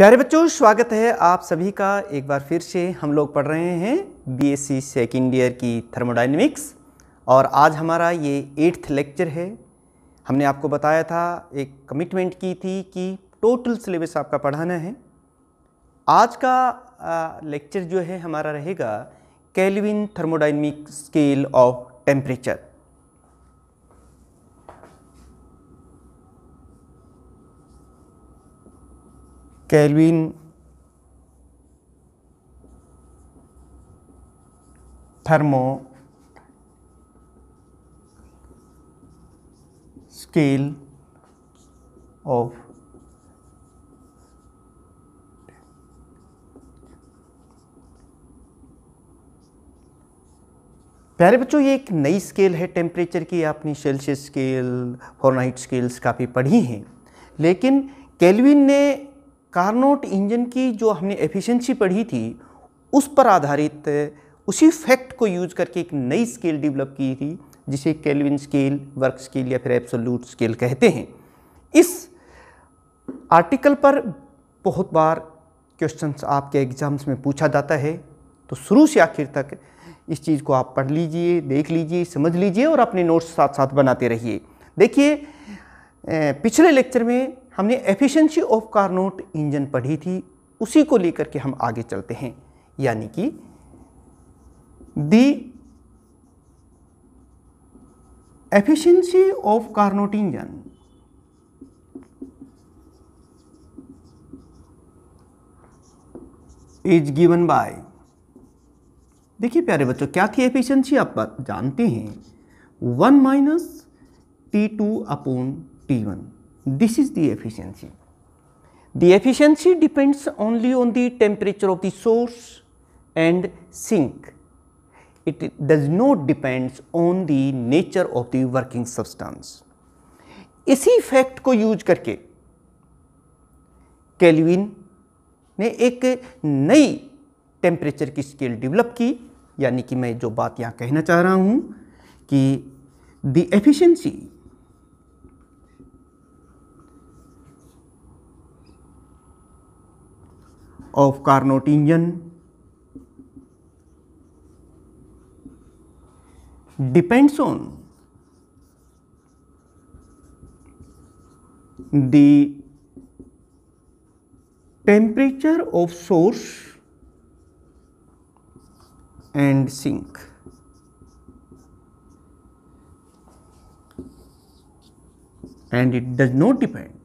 प्यारे बच्चों स्वागत है आप सभी का एक बार फिर से हम लोग पढ़ रहे हैं बीएससी सेकेंड ईयर की थर्मोडाइनमिक्स और आज हमारा ये एट्थ लेक्चर है हमने आपको बताया था एक कमिटमेंट की थी कि टोटल सिलेबस आपका पढ़ाना है आज का लेक्चर जो है हमारा रहेगा Kelvin thermodynamic scale of temperature Kelvin thermo scale of प्यारे बच्चों ये एक नई स्केल है टेम्परेचर की आपने सेल्सियस स्केल फॉरनाइट स्केल्स काफ़ी पढ़ी हैं लेकिन केल्विन ने कार्नोट इंजन की जो हमने एफिशिएंसी पढ़ी थी उस पर आधारित उसी फैक्ट को यूज करके एक नई स्केल डेवलप की थी जिसे केल्विन स्केल वर्क स्केल या फिर एब्सोल्यूट स्केल कहते हैं इस आर्टिकल पर बहुत बार क्वेश्चंस आपके एग्ज़ाम्स में पूछा जाता है तो शुरू से आखिर तक इस चीज़ को आप पढ़ लीजिए देख लीजिए समझ लीजिए और अपने नोट्स साथ साथ बनाते रहिए देखिए पिछले लेक्चर में हमने एफिशिएंसी ऑफ कारनोट इंजन पढ़ी थी उसी को लेकर के हम आगे चलते हैं यानी कि the efficiency of Carnot engine is given by देखिए प्यारे बच्चों क्या थी एफिशिएंसी आप जानते हैं one minus T two upon T one This is the efficiency. The efficiency depends only on the temperature of the source and sink. It does not depends on the nature of the working substance. इसी fact को use करके Kelvin ने एक नई temperature की scale develop की यानी कि मैं जो बात यहाँ कहना चाह रहा हूँ कि the efficiency of Carnot engine depends on the temperature of source and sink. and it does not depend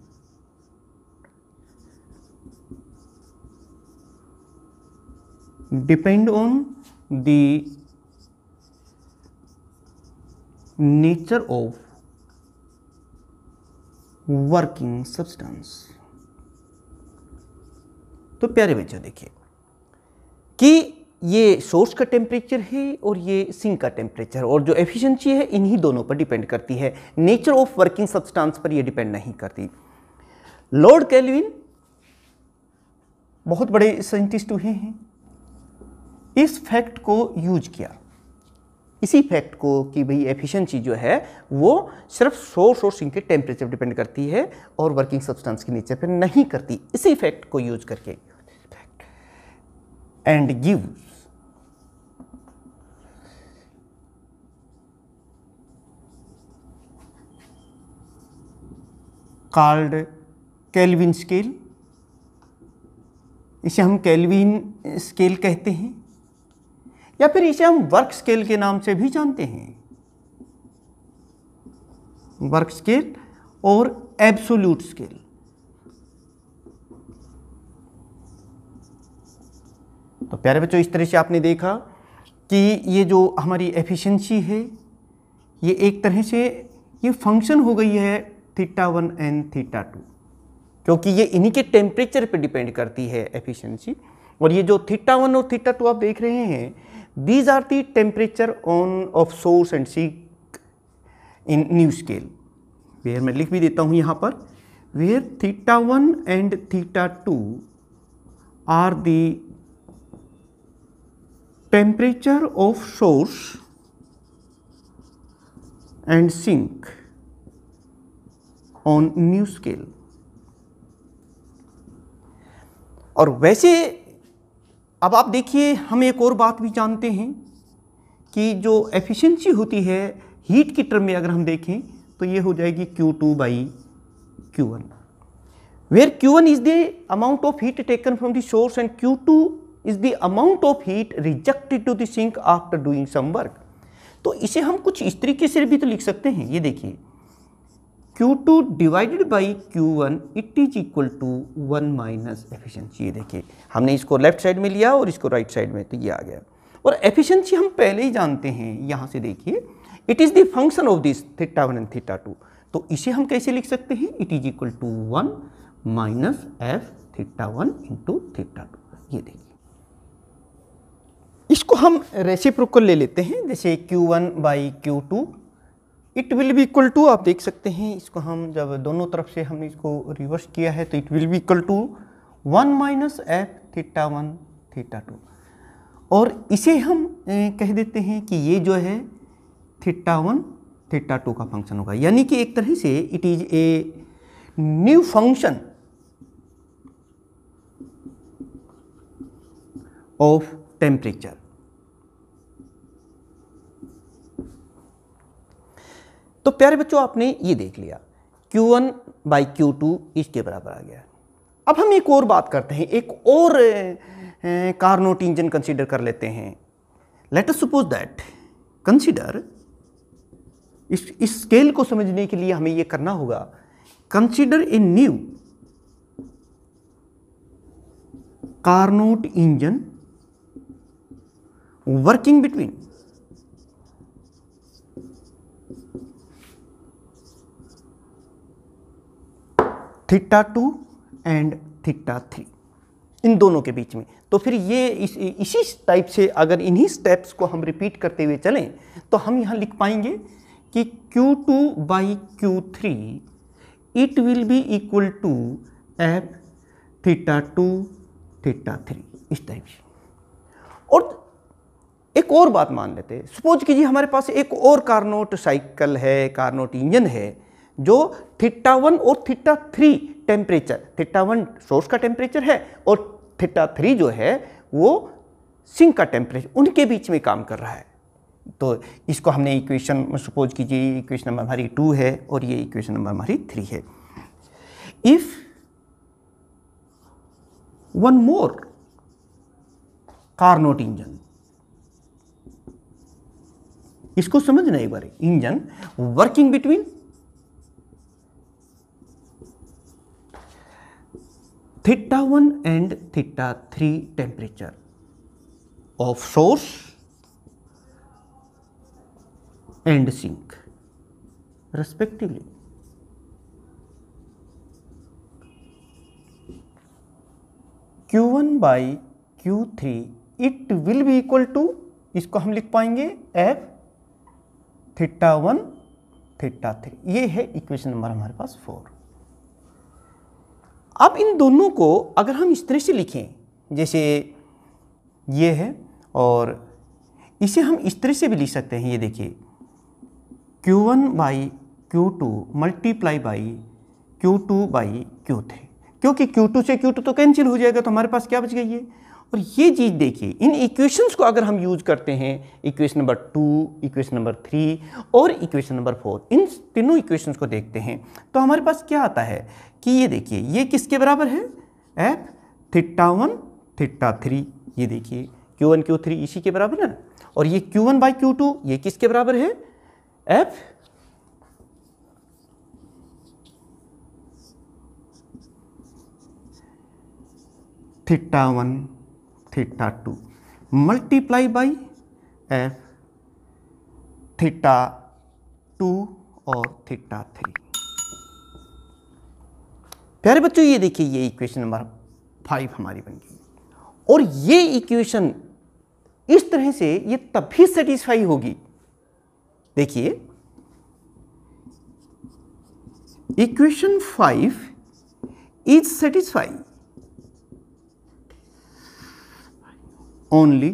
depend on the nature of working substance तो प्यारे बच्चों देखिए कि ये सोर्स का टेम्परेचर है और ये सिंक का टेम्परेचर और जो एफिशिएंसी है इन्हीं दोनों पर डिपेंड करती है नेचर ऑफ वर्किंग सब्सटेंस पर ये डिपेंड नहीं करती लॉर्ड कैलविन बहुत बड़े साइंटिस्ट हुए हैं इस फैक्ट को यूज किया इसी फैक्ट को कि भाई एफिशिएंसी जो है वो सिर्फ सोर्स और सिंक के टेम्परेचर डिपेंड करती है और वर्किंग सब्सटेंस के नेचर पर नहीं करती इसी फैक्ट को यूज करके and give card Kelvin scale इसे हम केल्विन स्केल कहते हैं या फिर इसे हम वर्क स्केल के नाम से भी जानते हैं वर्क स्केल और एब्सोल्यूट स्केल तो प्यारे बच्चों इस तरह से आपने देखा कि ये जो हमारी एफिशिएंसी है ये एक तरह से ये फंक्शन हो गई है theta one and theta two क्योंकि ये इन्हीं के टेम्परेचर पे डिपेंड करती है एफिशिएंसी और ये जो थीटा वन और थीटा टू आप देख रहे हैं These are the temperature on of source and sink in new scale. Where मैं likh bhi deta hu yahan par where theta 1 and theta 2 are the temperature of source and sink on new scale. और वैसे अब आप देखिए हम एक और बात भी जानते हैं कि जो एफिशिएंसी होती है हीट की टर्म में अगर हम देखें तो ये हो जाएगी Q2 two by Q one where Q one is the amount of heat taken from the source and Q two is the amount of heat rejected to sink after doing some work तो इसे हम कुछ इस तरीके से भी तो लिख सकते हैं ये देखिए Q2 two divided by Q one it is equal to one minus efficiency ये देखिए हमने इसको लेफ्ट साइड में लिया और इसको राइट right साइड में तो ये आ गया और एफिशियंसी हम पहले ही जानते हैं यहाँ से देखिए it is the function of this theta one and theta two तो इसे हम कैसे लिख सकते हैं it is equal to one minus F theta one into theta two ये देखिए इसको हम रेसिप्रोकल ले लेते हैं जैसे Q1 one by Q two it will be equal to आप देख सकते हैं इसको हम जब दोनों तरफ से हमने इसको रिवर्स किया है तो it will be equal to one minus F theta one theta two और इसे हम कह देते हैं कि ये जो है थीटा वन थीटा टू का फंक्शन होगा यानी कि एक तरह से it is a new function of temperature तो प्यारे बच्चों आपने ये देख लिया Q1 one by Q to इसके बराबर आ गया अब हम एक और बात करते हैं एक और कार्नोट इंजन कंसीडर कर लेते हैं let us suppose that consider इस स्केल को समझने के लिए हमें ये करना होगा consider a new Carnot engine working between theta two and theta three इन दोनों के बीच में तो फिर ये इस, इसी टाइप से अगर इन्हीं स्टेप्स को हम रिपीट करते हुए चलें तो हम यहाँ लिख पाएंगे कि Q2 two by Q three it will be equal to F theta two theta three इस टाइप से और एक और बात मान लेते हैं सपोज कीजिए हमारे पास एक और कारनोट साइकिल है कारनोट इंजन है जो थिट्टा वन और theta three temperature theta one source का टेम्परेचर है और थिट्टा थ्री जो है वो सिंक का टेम्परेचर उनके बीच में काम कर रहा है तो इसको हमने इक्वेशन सपोज कीजिए इक्वेशन नंबर हमारी टू है और ये इक्वेशन नंबर हमारी थ्री है if one more Carnot engine इसको समझना एक बार engine working between theta 1 and theta 3 temperature of source and sink respectively. Q1 by Q3 it will be equal to इसको हम लिख पाएंगे F theta 1 theta 3 ये है equation नंबर हमारे पास 4 अब इन दोनों को अगर हम इस तरह से लिखें जैसे ये है और इसे हम इस तरह से भी लिख सकते हैं ये देखिए Q1 one by Q two multiply by Q two by Q three क्योंकि Q2 से Q2 तो कैंसिल हो जाएगा तो हमारे पास क्या बच गई है और ये चीज़ देखिए इन इक्वेशंस को अगर हम यूज करते हैं equation number two equation number three और इक्वेशन नंबर फोर इन तीनों इक्वेशंस को देखते हैं तो हमारे पास क्या आता है कि ये देखिए ये किसके बराबर है F theta one theta three ये देखिए क्यू वन क्यू थ्री इसी के बराबर है और ये Q one by Q two ये किसके बराबर है F theta one theta 2 multiply by f theta 2 और थीटा थ्री प्यारे बच्चों ये देखिए ये इक्वेशन नंबर फाइव हमारी बन गई और ये इक्वेशन इस तरह से ये तभी सेटिस्फाई होगी देखिए equation five is satisfy only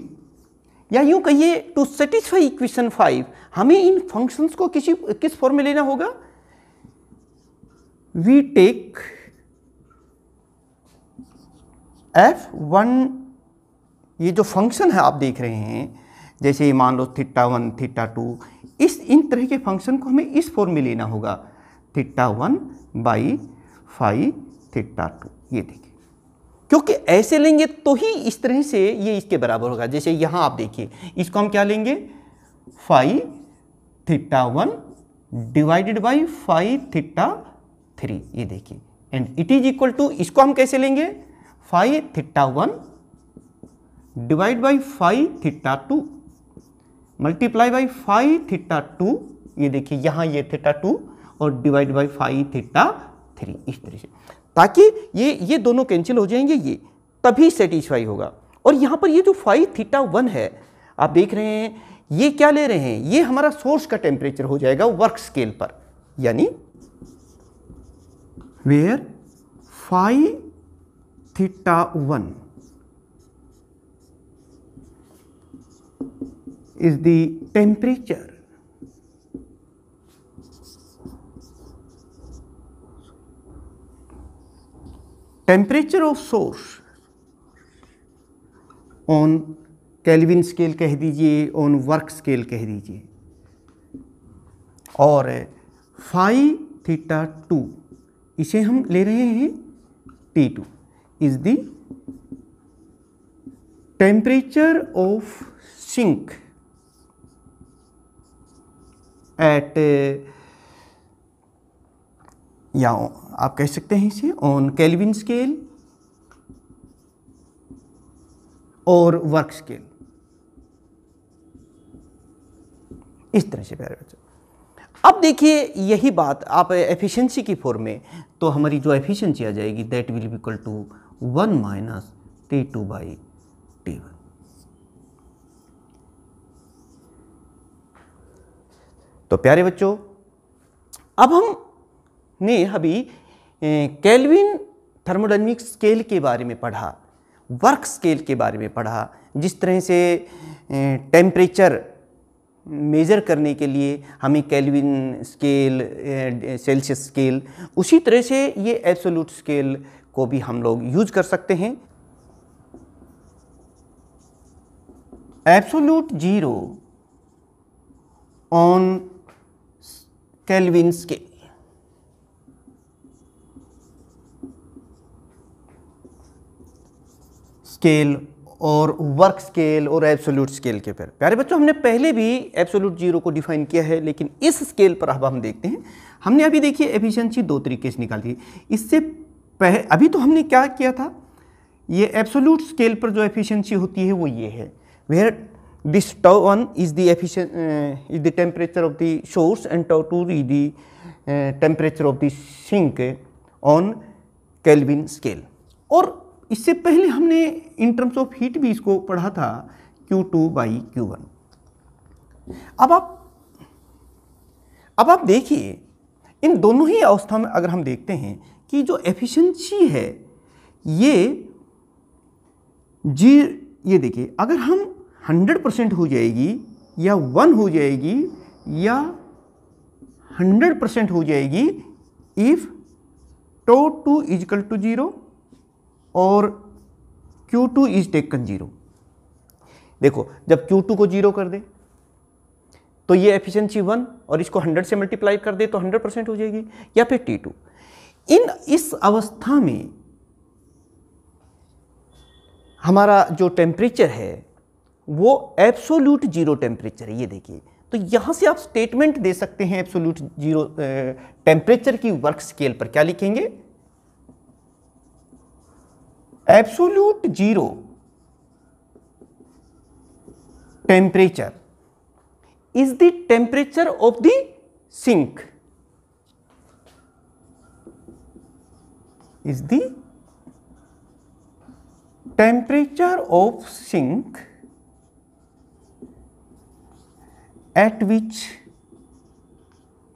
या यूं कहिए टू सेटिस्फाई इक्वेशन फाइव हमें इन फंक्शंस को किसी किस फॉर्म में लेना होगा वी टेक एफ वन ये जो फंक्शन है आप देख रहे हैं जैसे मान लो थीटा वन थीटा टू इस इन तरह के फंक्शन को हमें इस फॉर्म में लेना होगा theta one by five theta two ये देखिए क्योंकि ऐसे लेंगे तो ही इस तरह से ये इसके बराबर होगा जैसे यहाँ आप देखिए इसको हम क्या लेंगे five theta one divided by five theta three ये देखिए and it is equal to इसको हम कैसे लेंगे five theta one divide by five theta two multiply by five theta two ये देखिए यहाँ ये थीटा टू और divide by five theta three इस तरह से ताकि ये ये दोनों कैंसिल हो जाएंगे ये तभी सेटिस्फाई होगा और यहाँ पर ये जो फाइव थीटा वन है आप देख रहे हैं ये क्या ले रहे हैं ये हमारा सोर्स का टेम्परेचर हो जाएगा वर्क स्केल पर यानी where five theta one is the temperature temperature of source on Kelvin scale कह दीजिए ऑन वर्क स्केल कह दीजिए और फाइव थीटा टू इसे हम ले रहे हैं T two is the temperature of sink at या आप कह सकते हैं इसे ऑन कैलविन स्केल और वर्क स्केल इस तरह से प्यारे बच्चों अब देखिए यही बात आप एफिशिएंसी की फॉर्म में तो हमारी जो एफिशिएंसी आ जाएगी that will equal to one minus T two by T one तो प्यारे बच्चों अब हम ने अभी कैलविन थर्मोडाइनमिक स्केल के बारे में पढ़ा वर्क स्केल के बारे में पढ़ा जिस तरह से टेम्परेचर मेज़र करने के लिए हमें कैलविन स्केल सेल्सियस स्केल उसी तरह से ये एब्सोल्यूट स्केल को भी हम लोग यूज कर सकते हैं absolute zero on Kelvin scale scale और वर्क स्केल और एब्सोल्यूट स्केल के पर प्यारे बच्चों हमने पहले भी एब्सोल्यूट जीरो को डिफाइन किया है लेकिन इस स्केल पर अब हम देखते हैं हमने अभी देखिए एफिशिएंसी दो तरीके से निकाल दी इससे पह अभी तो हमने क्या किया था ये एब्सोल्यूट स्केल पर जो एफिशिएंसी होती है वो ये है where this tau one is the is the temperature of the source and tau two is the temperature of the sink on Kelvin scale और इससे पहले हमने इन टर्म्स ऑफ हीट भी इसको पढ़ा था Q2 टू बाई क्यू अब आप अब आप देखिए इन दोनों ही अवस्था में अगर हम देखते हैं कि जो एफिशिएंसी है ये जी ये देखिए अगर हम 100 परसेंट हो जाएगी या वन हो जाएगी या 100 परसेंट हो जाएगी if T two equal to zero और Q2 two is taken zero देखो जब Q2 को जीरो कर दे तो ये एफिशिएंसी वन और इसको 100 से मल्टीप्लाई कर दे तो 100 परसेंट हो जाएगी या फिर T2 इन इस अवस्था में हमारा जो टेम्परेचर है वो एब्सोल्यूट जीरो टेम्परेचर है ये देखिए तो यहाँ से आप स्टेटमेंट दे सकते हैं एब्सोल्यूट जीरो टेम्परेचर की वर्क स्केल पर क्या लिखेंगे absolute zero temperature is the temperature of the sink is the temperature of sink at which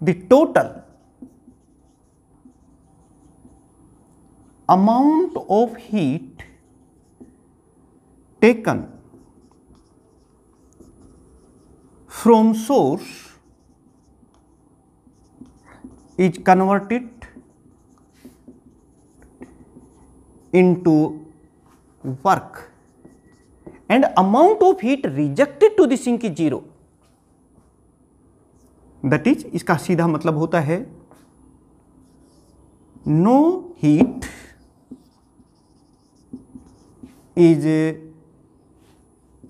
the total amount of heat taken from source is converted into work and amount of heat rejected to the sink is zero that is iska seedha matlab hota hai no heat is a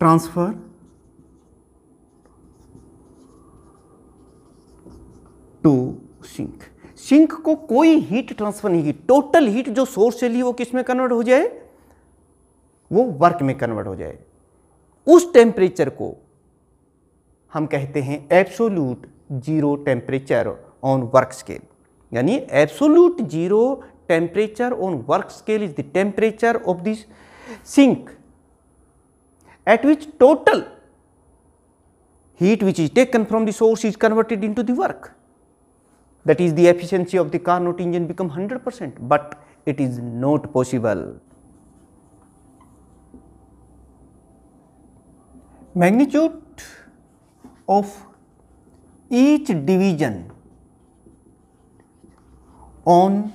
transfer to sink sink को कोई heat transfer नहीं की total heat जो source से ली वो किस में convert हो जाए वो वर्क में कन्वर्ट हो जाए उस टेम्परेचर को हम कहते हैं absolute zero temperature on work scale यानी absolute zero temperature on work scale is the temperature of this sink at which total heat which is taken from the source is converted into the work. That is the efficiency of the Carnot engine become 100 percent, but it is not possible. Magnitude of each division on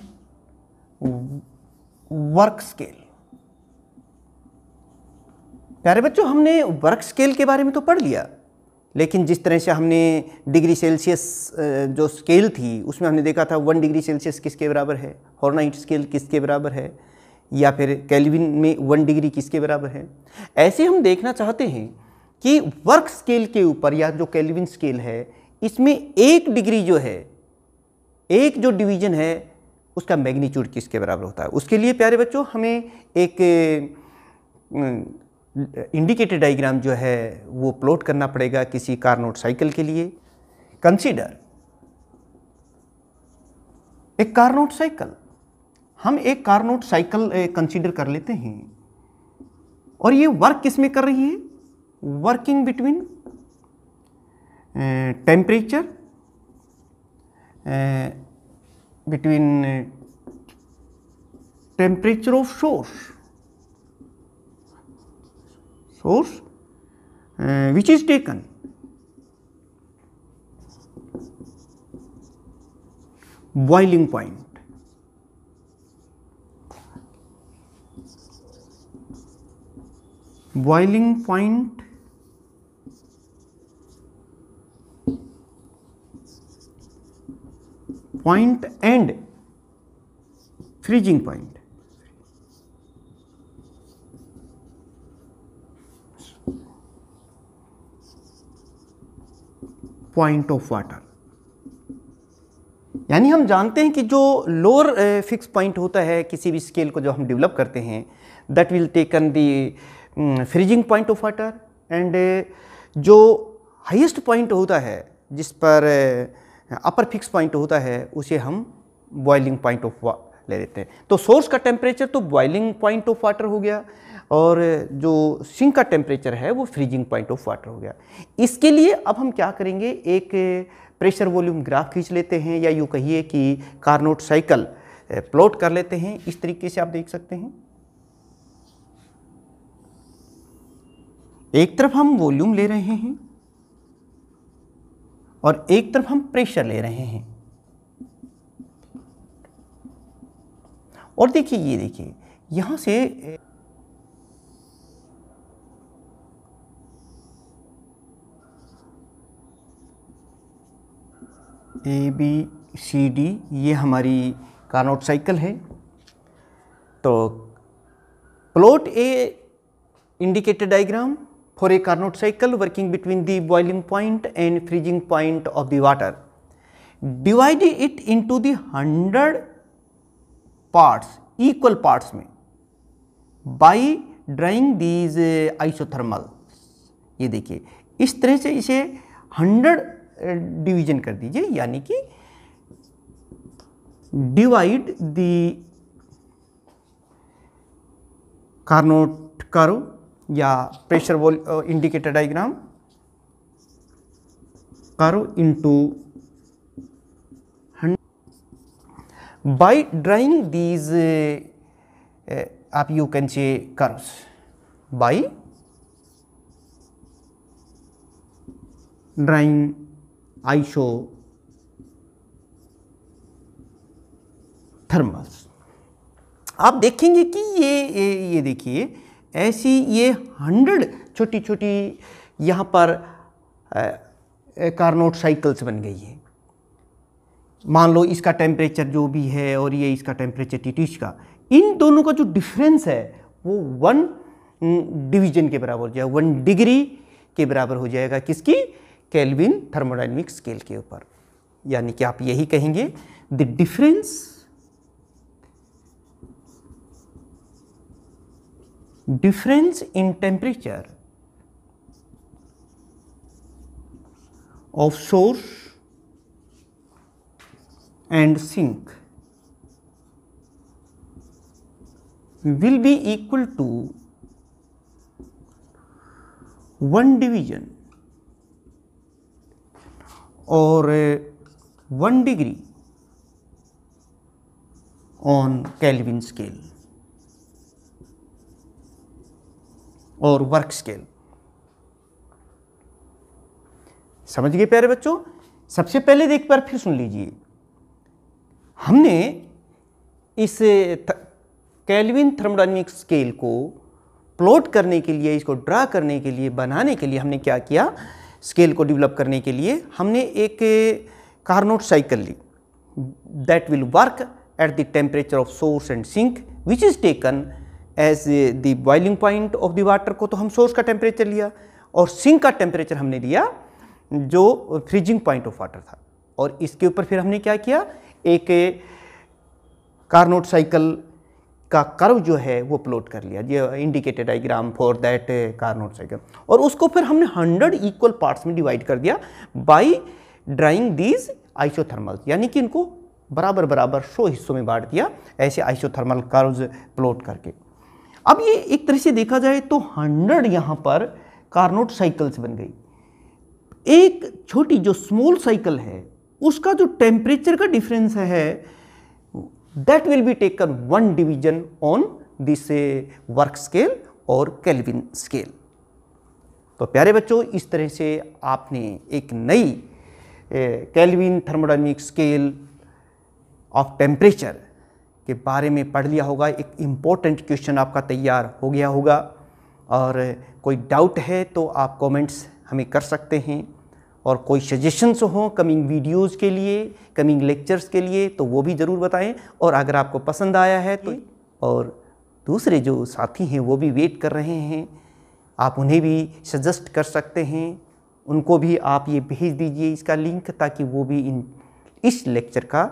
work scale प्यारे बच्चों हमने work scale के बारे में तो पढ़ लिया लेकिन जिस तरह से हमने डिग्री सेल्सियस जो स्केल थी उसमें हमने देखा था वन डिग्री सेल्सियस किसके बराबर है हॉर्नाइट स्केल किसके बराबर है या फिर कैलविन में वन डिग्री किसके बराबर है ऐसे हम देखना चाहते हैं कि वर्क स्केल के ऊपर या जो कैलविन स्केल है इसमें एक डिग्री जो है एक जो डिवीजन है उसका मैग्नीट्यूड किसके बराबर होता है उसके लिए प्यारे बच्चों हमें एक इंडिकेटेड डाइग्राम जो है वो प्लॉट करना पड़ेगा किसी कार नोट साइकिल के लिए कंसीडर एक कारनोट साइकिल हम एक कारनोट साइकिल कंसीडर कर लेते हैं और ये वर्क किसमें कर रही है working between temperature between temperature of source source uh, which is taken boiling point. Boiling point point and freezing point. Point of water यानी हम जानते हैं कि जो लोअर फिक्स पॉइंट होता है किसी भी स्केल को जो हम डेवलप करते हैं that will taken the freezing point of water and जो हाईएस्ट पॉइंट होता है जिस पर अपर फिक्स पॉइंट होता है उसे हम बॉइलिंग पॉइंट ऑफ ले लेते हैं तो सोर्स का टेम्परेचर तो बॉइलिंग पॉइंट ऑफ वाटर हो गया और जो सिंक का टेम्परेचर है वो फ्रीजिंग पॉइंट ऑफ वाटर हो गया इसके लिए अब हम क्या करेंगे एक प्रेशर वॉल्यूम ग्राफ खींच लेते हैं या यूँ कहिए कि कार्नोट साइकिल प्लॉट कर लेते हैं इस तरीके से आप देख सकते हैं एक तरफ हम वॉल्यूम ले रहे हैं और एक तरफ हम प्रेशर ले रहे हैं और देखिए ये देखिए यहां से ए बी सी डी ये हमारी कार्नोट साइकिल है तो plot a indicator diagram for a Carnot cycle working between the boiling point and freezing point of the water divide it into the hundred parts equal parts में by drawing these isothermal ये देखिए इस तरह से इसे 100 division uh, कर दीजिए यानी कि डिवाइड दी कार्नोट कारो या प्रेशर वॉल इंडिकेटर डायग्राम कारो into by drawing these uh, uh, up you can say curves by drawing thermals आप देखेंगे कि ये ये, ये देखिए ऐसी ये हंड्रेड छोटी छोटी यहाँ पर कार्नोट साइकिल्स बन गई है मान लो इसका टेम्परेचर जो भी है और ये इसका टेम्परेचर टीटीच का इन दोनों का जो डिफरेंस है वो वन डिवीजन के बराबर हो जाएगा वन डिग्री के बराबर हो जाएगा किसकी कैलविन थर्मोडाइनमिक स्केल के ऊपर यानी कि आप यही कहेंगे the difference difference in temperature of source and sink will be equal to one division or one degree on Kelvin scale और वर्क स्केल समझ गए प्यारे बच्चों सबसे पहले देख पर फिर सुन लीजिए हमने इस कैलविन थर्मोडाइनमिक स्केल को प्लॉट करने के लिए इसको ड्रा करने के लिए बनाने के लिए हमने क्या किया स्केल को डेवलप करने के लिए हमने एक कार्नोट साइकिल ली that will work at the temperature of source and sink which is taken as the boiling point of the water को तो हम सोर्स का टेम्परेचर लिया और सिंक का टेम्परेचर हमने लिया जो फ्रीजिंग पॉइंट ऑफ वाटर था और इसके ऊपर फिर हमने क्या किया एक कार्नोट साइकिल का कर्व जो है वो प्लॉट कर लिया ये indicated diagram for that Carnot cycle और उसको फिर हमने हंड्रेड इक्वल पार्ट्स में डिवाइड कर दिया बाई ड्राइंग दीज आइसोथर्मल यानी कि इनको बराबर बराबर सौ हिस्सों में बांट दिया ऐसे आइसोथर्मल कर्व प्लॉट करके अब ये एक तरह से देखा जाए तो हंड्रेड यहाँ पर कार्नोट साइकिल्स बन गई एक छोटी जो स्मॉल साइकिल है उसका जो टेम्परेचर का डिफरेंस है that will be taken one division on this work scale और कैलविन स्केल तो प्यारे बच्चों इस तरह से आपने एक नई Kelvin thermodynamic scale of temperature के बारे में पढ़ लिया होगा एक इम्पॉर्टेंट क्वेश्चन आपका तैयार हो गया होगा और कोई डाउट है तो आप कमेंट्स हमें कर सकते हैं और कोई सजेशन्स हों कमिंग वीडियोस के लिए कमिंग लेक्चर्स के लिए तो वो भी ज़रूर बताएं और अगर आपको पसंद आया है तो और दूसरे जो साथी हैं वो भी वेट कर रहे हैं आप उन्हें भी सजेस्ट कर सकते हैं उनको भी आप ये भेज दीजिए इसका लिंक ताकि वो भी इन इस लेक्चर का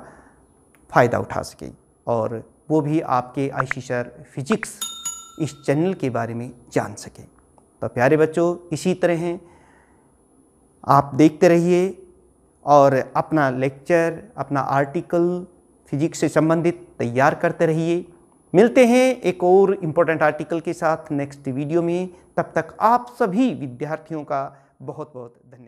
फ़ायदा उठा सकें और वो भी आपके आई फिजिक्स इस चैनल के बारे में जान सकें तो प्यारे बच्चों इसी तरह हैं आप देखते रहिए और अपना लेक्चर अपना आर्टिकल फिजिक्स से संबंधित तैयार करते रहिए मिलते हैं एक और इम्पोर्टेंट आर्टिकल के साथ नेक्स्ट वीडियो में तब तक आप सभी विद्यार्थियों का बहुत बहुत धन्यवाद